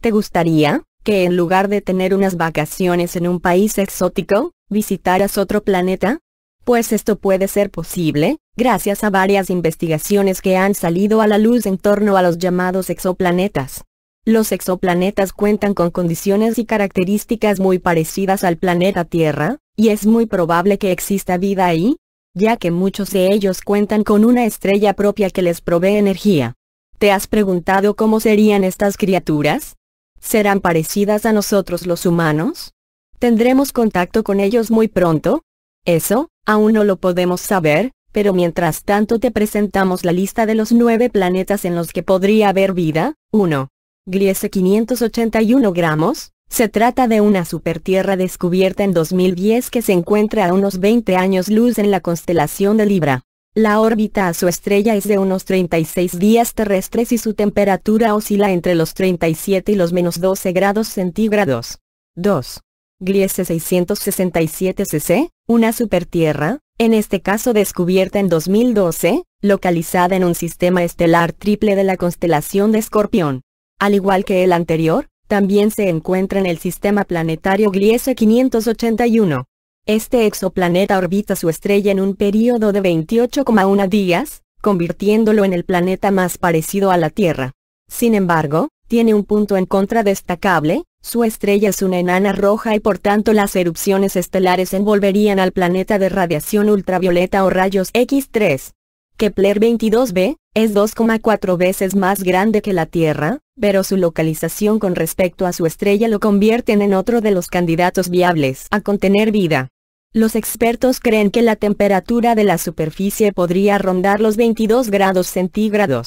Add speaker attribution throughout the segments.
Speaker 1: ¿Te gustaría, que en lugar de tener unas vacaciones en un país exótico, visitaras otro planeta? Pues esto puede ser posible, gracias a varias investigaciones que han salido a la luz en torno a los llamados exoplanetas. Los exoplanetas cuentan con condiciones y características muy parecidas al planeta Tierra, y es muy probable que exista vida ahí, ya que muchos de ellos cuentan con una estrella propia que les provee energía. ¿Te has preguntado cómo serían estas criaturas? ¿Serán parecidas a nosotros los humanos? ¿Tendremos contacto con ellos muy pronto? Eso, aún no lo podemos saber, pero mientras tanto te presentamos la lista de los nueve planetas en los que podría haber vida. 1. Gliese 581 gramos. Se trata de una supertierra descubierta en 2010 que se encuentra a unos 20 años luz en la constelación de Libra. La órbita a su estrella es de unos 36 días terrestres y su temperatura oscila entre los 37 y los menos 12 grados centígrados. 2. Gliese 667 cc, una supertierra, en este caso descubierta en 2012, localizada en un sistema estelar triple de la constelación de Escorpión. Al igual que el anterior, también se encuentra en el sistema planetario Gliese 581. Este exoplaneta orbita su estrella en un período de 28,1 días, convirtiéndolo en el planeta más parecido a la Tierra. Sin embargo, tiene un punto en contra destacable, su estrella es una enana roja y por tanto las erupciones estelares envolverían al planeta de radiación ultravioleta o rayos X3. Kepler 22b, es 2,4 veces más grande que la Tierra, pero su localización con respecto a su estrella lo convierten en otro de los candidatos viables a contener vida. Los expertos creen que la temperatura de la superficie podría rondar los 22 grados centígrados.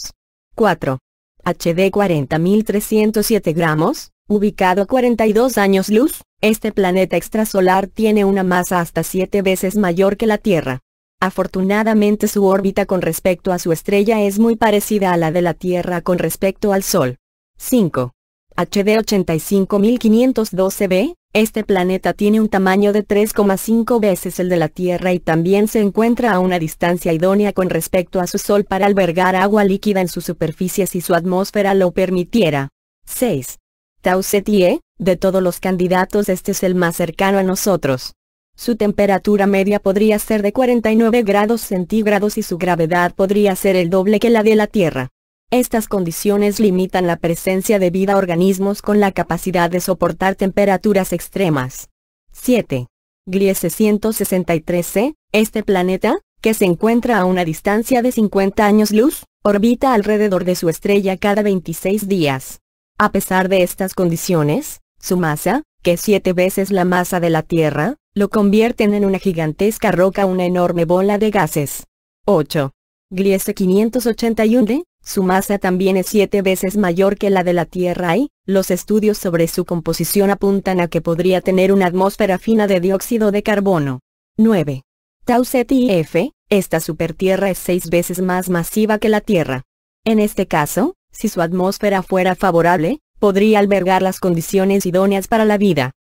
Speaker 1: 4. HD 40.307 gramos, ubicado a 42 años luz, este planeta extrasolar tiene una masa hasta 7 veces mayor que la Tierra. Afortunadamente su órbita con respecto a su estrella es muy parecida a la de la Tierra con respecto al Sol. 5. HD 85.512b, este planeta tiene un tamaño de 3,5 veces el de la Tierra y también se encuentra a una distancia idónea con respecto a su Sol para albergar agua líquida en su superficie si su atmósfera lo permitiera. 6. Tau Cetier, de todos los candidatos este es el más cercano a nosotros. Su temperatura media podría ser de 49 grados centígrados y su gravedad podría ser el doble que la de la Tierra. Estas condiciones limitan la presencia de vida a organismos con la capacidad de soportar temperaturas extremas. 7. Gliese 163c, este planeta, que se encuentra a una distancia de 50 años luz, orbita alrededor de su estrella cada 26 días. A pesar de estas condiciones, su masa, que es siete veces la masa de la Tierra, lo convierten en una gigantesca roca, una enorme bola de gases. 8. Gliese 581d, su masa también es siete veces mayor que la de la Tierra y, los estudios sobre su composición apuntan a que podría tener una atmósfera fina de dióxido de carbono. 9. Tau Ceti F, esta supertierra es seis veces más masiva que la Tierra. En este caso, si su atmósfera fuera favorable, podría albergar las condiciones idóneas para la vida.